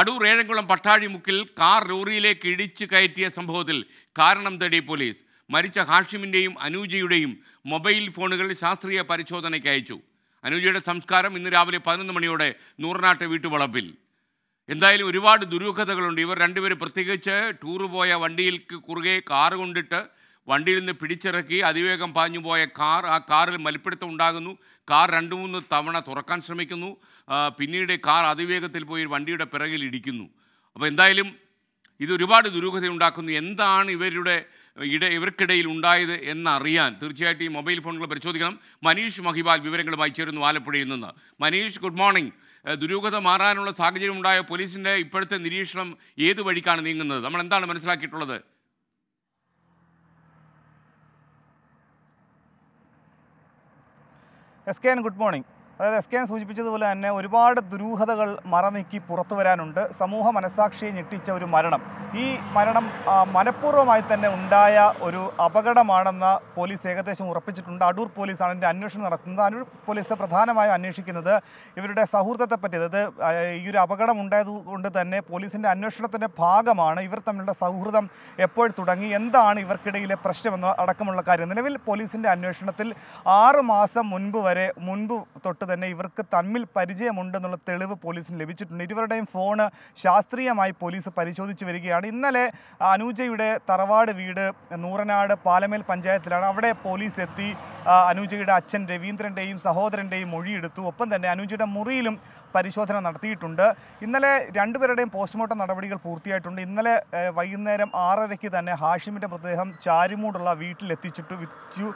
അടൂർ ഏഴംകുളം പട്ടാഴിമുക്കിൽ കാർ ലോറിയിലേക്ക് ഇടിച്ചു കയറ്റിയ സംഭവത്തിൽ കാരണം തേടി പോലീസ് മരിച്ച ഹാഷിമിൻ്റെയും അനൂജയുടെയും മൊബൈൽ ഫോണുകൾ ശാസ്ത്രീയ പരിശോധനയ്ക്ക് അയച്ചു അനൂജയുടെ സംസ്കാരം ഇന്ന് രാവിലെ പതിനൊന്ന് മണിയോടെ നൂറനാട്ടെ വീട്ടുവളപ്പിൽ എന്തായാലും ഒരുപാട് ദുരൂഹതകളുണ്ട് ഇവർ രണ്ടുപേരും പ്രത്യേകിച്ച് ടൂർ പോയ വണ്ടിയിൽ കുറുകെ കാറ് കൊണ്ടിട്ട് വണ്ടിയിൽ നിന്ന് പിടിച്ചിറക്കി അതിവേഗം പാഞ്ഞു പോയ കാർ ആ കാറിൽ മലിപ്പിടുത്തം ഉണ്ടാകുന്നു കാർ രണ്ട് മൂന്ന് തവണ തുറക്കാൻ ശ്രമിക്കുന്നു പിന്നീട് കാർ അതിവേഗത്തിൽ പോയി വണ്ടിയുടെ പിറകിൽ ഇടിക്കുന്നു അപ്പോൾ എന്തായാലും ഇതൊരുപാട് ദുരൂഹതയുണ്ടാക്കുന്നു എന്താണ് ഇവരുടെ ഇട ഇവർക്കിടയിൽ ഉണ്ടായത് എന്നറിയാൻ തീർച്ചയായിട്ടും ഈ മൊബൈൽ ഫോണുകൾ പരിശോധിക്കണം മനീഷ് മഹിബാൽ വിവരങ്ങളുമായി ചേരുന്നു ആലപ്പുഴയിൽ നിന്ന് മനീഷ് ഗുഡ് മോർണിംഗ് ദുരൂഹത മാറാനുള്ള സാഹചര്യം ഉണ്ടായ പോലീസിൻ്റെ ഇപ്പോഴത്തെ നിരീക്ഷണം ഏത് വഴിക്കാണ് നീങ്ങുന്നത് നമ്മൾ എന്താണ് മനസ്സിലാക്കിയിട്ടുള്ളത് S K and good morning അതായത് എസ് കെ എൻ സൂചിപ്പിച്ചതുപോലെ തന്നെ ഒരുപാട് ദുരൂഹതകൾ മറനീക്കി പുറത്തു വരാനുണ്ട് സമൂഹ മനസാക്ഷിയെ ഞെട്ടിച്ച ഒരു മരണം ഈ മരണം മനഃപൂർവ്വമായി തന്നെ ഉണ്ടായ ഒരു അപകടമാണെന്ന് പോലീസ് ഏകദേശം ഉറപ്പിച്ചിട്ടുണ്ട് അടൂർ പോലീസാണ് ഇതിൻ്റെ അന്വേഷണം നടത്തുന്നത് അടൂർ പോലീസ് പ്രധാനമായും അന്വേഷിക്കുന്നത് ഇവരുടെ സൗഹൃദത്തെ പറ്റി അതായത് ഈ ഒരു അപകടം ഉണ്ടായത് കൊണ്ട് തന്നെ പോലീസിൻ്റെ അന്വേഷണത്തിൻ്റെ ഭാഗമാണ് ഇവർ തമ്മിലുള്ള സൗഹൃദം എപ്പോൾ തുടങ്ങി എന്താണ് ഇവർക്കിടയിലെ പ്രശ്നമെന്ന് അടക്കമുള്ള കാര്യം നിലവിൽ പോലീസിൻ്റെ അന്വേഷണത്തിൽ ആറ് മാസം മുൻപ് വരെ മുൻപ് തൊട്ട് തൊട്ട് തന്നെ ഇവർക്ക് തമ്മിൽ പരിചയമുണ്ടെന്നുള്ള തെളിവ് പോലീസിന് ലഭിച്ചിട്ടുണ്ട് ഇരുവരുടെയും ഫോണ് ശാസ്ത്രീയമായി പോലീസ് പരിശോധിച്ച് വരികയാണ് ഇന്നലെ അനൂജയുടെ തറവാട് വീട് നൂറനാട് പാലമേൽ പഞ്ചായത്തിലാണ് അവിടെ പോലീസ് എത്തി അനുജയുടെ അച്ഛൻ രവീന്ദ്രൻ്റെയും സഹോദരൻ്റെയും മൊഴിയെടുത്തു ഒപ്പം തന്നെ അനുജയുടെ മുറിയിലും പരിശോധന നടത്തിയിട്ടുണ്ട് ഇന്നലെ രണ്ടുപേരുടെയും പോസ്റ്റ്മോർട്ടം നടപടികൾ പൂർത്തിയായിട്ടുണ്ട് ഇന്നലെ വൈകുന്നേരം ആറരയ്ക്ക് തന്നെ ഹാഷിമിൻ്റെ മൃതദേഹം ചാരിമൂടുള്ള വീട്ടിലെത്തിച്ചിട്ട് വിറ്റു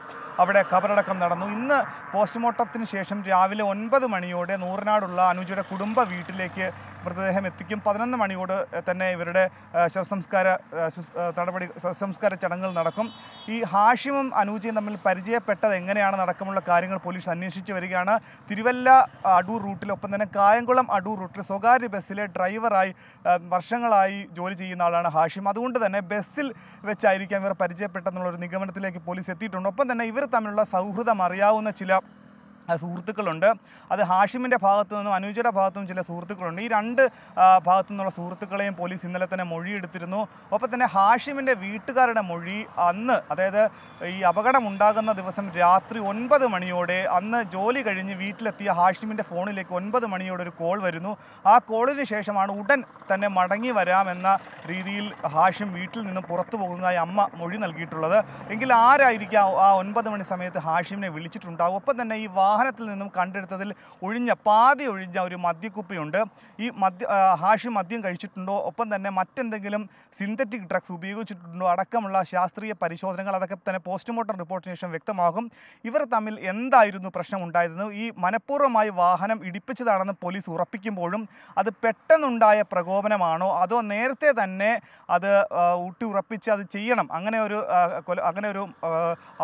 അവിടെ ഖബറടക്കം നടന്നു ഇന്ന് പോസ്റ്റ്മോർട്ടത്തിന് ശേഷം രാവിലെ ഒൻപത് മണിയോടെ നൂറിനാടുള്ള അനുജയുടെ കുടുംബ വീട്ടിലേക്ക് മൃതദേഹം എത്തിക്കും പതിനൊന്ന് മണിയോട് തന്നെ ഇവരുടെ ശവസംസ്കാര നടപടി ശവസംസ്കാര ചടങ്ങുകൾ നടക്കും ഈ ഹാഷിമും അനൂജയും തമ്മിൽ പരിചയപ്പെട്ടത് എങ്ങനെയാണ് നടക്കമുള്ള കാര്യങ്ങൾ പോലീസ് അന്വേഷിച്ചു വരികയാണ് തിരുവല്ല അടൂർ റൂട്ടിൽ ഒപ്പം തന്നെ കായംകുളം അടൂർ റൂട്ടിൽ സ്വകാര്യ ബസ്സിലെ ഡ്രൈവറായി വർഷങ്ങളായി ജോലി ചെയ്യുന്ന ആളാണ് ഹാഷിം അതുകൊണ്ട് തന്നെ ബസ്സിൽ വെച്ചായിരിക്കാം ഇവർ പരിചയപ്പെട്ടെന്നുള്ളൊരു നിഗമനത്തിലേക്ക് പോലീസ് എത്തിയിട്ടുണ്ട് ഒപ്പം തന്നെ ഇവർ തമ്മിലുള്ള സൗഹൃദം അറിയാവുന്ന ചില സുഹൃത്തുക്കളുണ്ട് അത് ഹാഷിമിൻ്റെ ഭാഗത്തു നിന്നും അനുജയുടെ ഭാഗത്തു നിന്നും ചില സുഹൃത്തുക്കളുണ്ട് ഈ രണ്ട് ഭാഗത്തു നിന്നുള്ള സുഹൃത്തുക്കളെയും പോലീസ് ഇന്നലെ തന്നെ മൊഴിയെടുത്തിരുന്നു ഒപ്പം തന്നെ ഹാഷിമിൻ്റെ വീട്ടുകാരുടെ മൊഴി അന്ന് അതായത് ഈ അപകടം ഉണ്ടാകുന്ന ദിവസം രാത്രി ഒൻപത് മണിയോടെ അന്ന് ജോലി കഴിഞ്ഞ് വീട്ടിലെത്തിയ ഹാഷിമിൻ്റെ ഫോണിലേക്ക് ഒൻപത് മണിയോടെ ഒരു കോൾ വരുന്നു ആ കോളിന് ശേഷമാണ് ഉടൻ തന്നെ മടങ്ങി വരാമെന്ന രീതിയിൽ ഹാഷിം വീട്ടിൽ നിന്ന് പുറത്തു പോകുന്നതായി അമ്മ മൊഴി നൽകിയിട്ടുള്ളത് എങ്കിൽ ആരായിരിക്കാം ആ ഒൻപത് മണി സമയത്ത് ഹാഷിമിനെ വിളിച്ചിട്ടുണ്ടാകും ഒപ്പം തന്നെ ഈ വാ വാഹനത്തിൽ നിന്നും കണ്ടെടുത്തതിൽ ഒഴിഞ്ഞ പാതി ഒഴിഞ്ഞ ഒരു മദ്യക്കുപ്പിയുണ്ട് ഈ മദ്യ ഹാഷി മദ്യം കഴിച്ചിട്ടുണ്ടോ ഒപ്പം തന്നെ മറ്റെന്തെങ്കിലും സിന്തറ്റിക് ഡ്രഗ്സ് ഉപയോഗിച്ചിട്ടുണ്ടോ അടക്കമുള്ള ശാസ്ത്രീയ പരിശോധനകൾ അതൊക്കെ തന്നെ പോസ്റ്റ്മോർട്ടം റിപ്പോർട്ടിന് ശേഷം വ്യക്തമാകും ഇവർ തമ്മിൽ എന്തായിരുന്നു പ്രശ്നം ഉണ്ടായിരുന്നത് ഈ മനഃപൂർവ്വമായി വാഹനം ഇടിപ്പിച്ചതാണെന്ന് പോലീസ് ഉറപ്പിക്കുമ്പോഴും അത് പെട്ടെന്നുണ്ടായ പ്രകോപനമാണോ അതോ നേരത്തെ തന്നെ അത് ഊട്ടി ഉറപ്പിച്ച് അത് ചെയ്യണം അങ്ങനെ ഒരു അങ്ങനെ ഒരു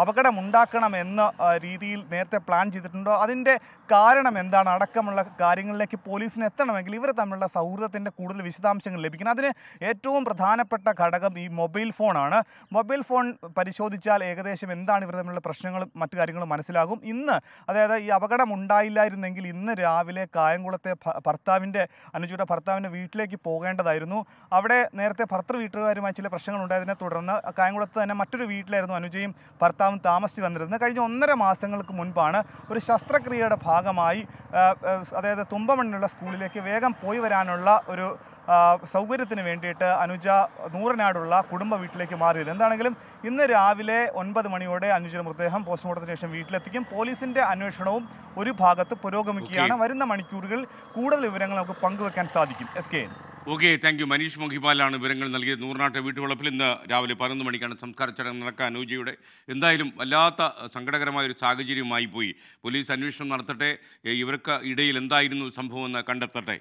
അപകടമുണ്ടാക്കണം എന്ന രീതിയിൽ നേരത്തെ പ്ലാൻ ചെയ്തിട്ടുണ്ട് ഉണ്ടോ അതിൻ്റെ കാരണം എന്താണ് അടക്കമുള്ള കാര്യങ്ങളിലേക്ക് പോലീസിന് എത്തണമെങ്കിൽ ഇവർ തമ്മിലുള്ള സൗഹൃദത്തിൻ്റെ കൂടുതൽ വിശദാംശങ്ങൾ ലഭിക്കണം അതിന് ഏറ്റവും പ്രധാനപ്പെട്ട ഘടകം ഈ മൊബൈൽ ഫോണാണ് മൊബൈൽ ഫോൺ പരിശോധിച്ചാൽ ഏകദേശം എന്താണ് ഇവർ തമ്മിലുള്ള പ്രശ്നങ്ങളും മറ്റു കാര്യങ്ങളും മനസ്സിലാകും ഇന്ന് അതായത് ഈ അപകടം ഉണ്ടായില്ലായിരുന്നെങ്കിൽ ഇന്ന് രാവിലെ കായംകുളത്തെ ഭർത്താവിൻ്റെ അനുജയുടെ ഭർത്താവിൻ്റെ വീട്ടിലേക്ക് പോകേണ്ടതായിരുന്നു അവിടെ നേരത്തെ ഭർത്തൃ വീട്ടുകാരുമായി ചില പ്രശ്നങ്ങൾ ഉണ്ടായതിനെ തുടർന്ന് കായംകുളത്ത് തന്നെ മറ്റൊരു വീട്ടിലായിരുന്നു അനുജയും ഭർത്താവും താമസിച്ച് വന്നിരുന്നത് കഴിഞ്ഞ ഒന്നര മാസങ്ങൾക്ക് മുൻപാണ് ഒരു ശസ്ത്രക്രിയയുടെ ഭാഗമായി അതായത് തുമ്പമണ്ണിലുള്ള സ്കൂളിലേക്ക് വേഗം പോയി വരാനുള്ള ഒരു സൗകര്യത്തിന് വേണ്ടിയിട്ട് അനുജ നൂറിനാടുള്ള കുടുംബ വീട്ടിലേക്ക് മാറിയത് എന്താണെങ്കിലും ഇന്ന് രാവിലെ ഒൻപത് മണിയോടെ അനുജയുടെ മൃതദേഹം പോസ്റ്റ്മോർട്ടത്തിന് ശേഷം വീട്ടിലെത്തിക്കും പോലീസിന്റെ അന്വേഷണവും ഒരു ഭാഗത്ത് പുരോഗമിക്കുകയാണ് വരുന്ന മണിക്കൂറുകളിൽ കൂടുതൽ വിവരങ്ങൾ നമുക്ക് പങ്കുവെക്കാൻ സാധിക്കും S K okay thank you Manish മഹിപാലാണ് വിവരങ്ങൾ നൽകിയത് നൂറിനാട്ടെ വീട്ടുവളപ്പിൽ ഇന്ന് രാവിലെ പതിനൊന്ന് മണിക്കാണ് സംസ്കാര ചടങ്ങ് നടക്കുക അനുജയുടെ എന്തായാലും വല്ലാത്ത സങ്കടകരമായ ഒരു സാഹചര്യമായി പോയി പോലീസ് അന്വേഷണം നടത്തട്ടെ ഇവർക്ക് ഇടയിൽ എന്തായിരുന്നു സംഭവം എന്ന് കണ്ടെത്തട്ടെ